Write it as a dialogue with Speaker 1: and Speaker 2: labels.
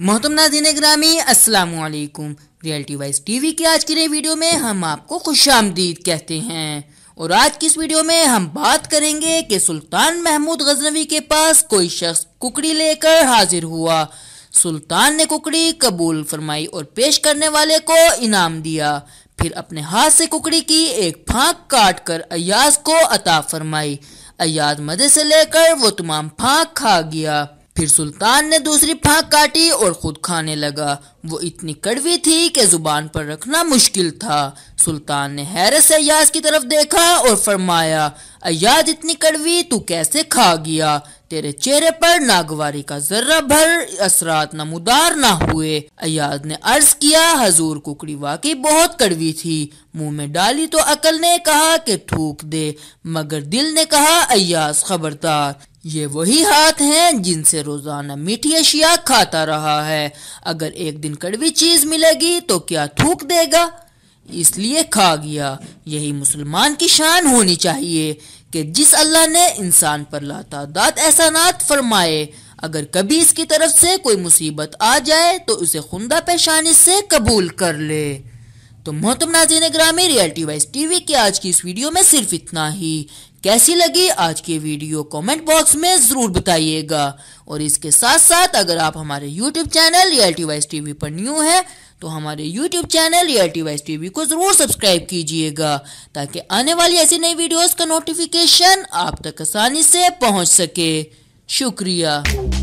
Speaker 1: मोहतम नाजीन ग्रामी असलकुम रियल्टी वाइज टीवी की आज की नई वीडियो में हम आपको खुश आमदीद कहते हैं और आज की इस वीडियो में हम बात करेंगे कि सुल्तान महमूद गजनवी के पास कोई शख्स कुकड़ी लेकर हाजिर हुआ सुल्तान ने कुकड़ी कबूल फरमाई और पेश करने वाले को इनाम दिया फिर अपने हाथ से कुकड़ी की एक फांक काट कर अयाज को अता फरमाई अयाज मजे से लेकर वो तमाम फांक खा गया फिर सुल्तान ने दूसरी फांक काटी और खुद खाने लगा वो इतनी कड़वी थी कि जुबान पर रखना मुश्किल था सुल्तान ने हैरत से अयाज की तरफ देखा और फरमाया अयाज इतनी कड़वी तू कैसे खा गया तेरे चेहरे पर नागवारी का जर्रा भर असरात नमोदार ना हुए अयाज ने अर्ज किया हजूर कुकड़ी वाकई बहुत कड़वी थी मुंह में डाली तो अकल ने कहा कि थूक दे मगर दिल ने कहा अयाज खबरदार ये वही हाथ हैं जिनसे रोजाना मीठी अशिया खाता रहा है अगर एक दिन कड़वी चीज मिलेगी तो क्या थूक देगा इसलिए खा गया यही मुसलमान की शान होनी चाहिए कि जिस अल्लाह ने इंसान पर लातादात एहसानात फरमाए अगर कभी इसकी तरफ से कोई मुसीबत आ जाए तो उसे खुंदा पेशानी से कबूल कर ले तो मोहतम नाजीन ग्रामी रियलिटी वाइज टीवी के आज की इस वीडियो में सिर्फ इतना ही कैसी लगी आज की वीडियो कमेंट बॉक्स में ज़रूर बताइएगा और इसके साथ साथ अगर आप हमारे YouTube channel Reality Wise TV पर न्यू है तो हमारे YouTube channel Reality Wise TV को ज़रूर सब्सक्राइब कीजिएगा ताकि आने वाली ऐसी नई वीडियो का नोटिफिकेशन आप तक आसानी से पहुँच सके शुक्रिया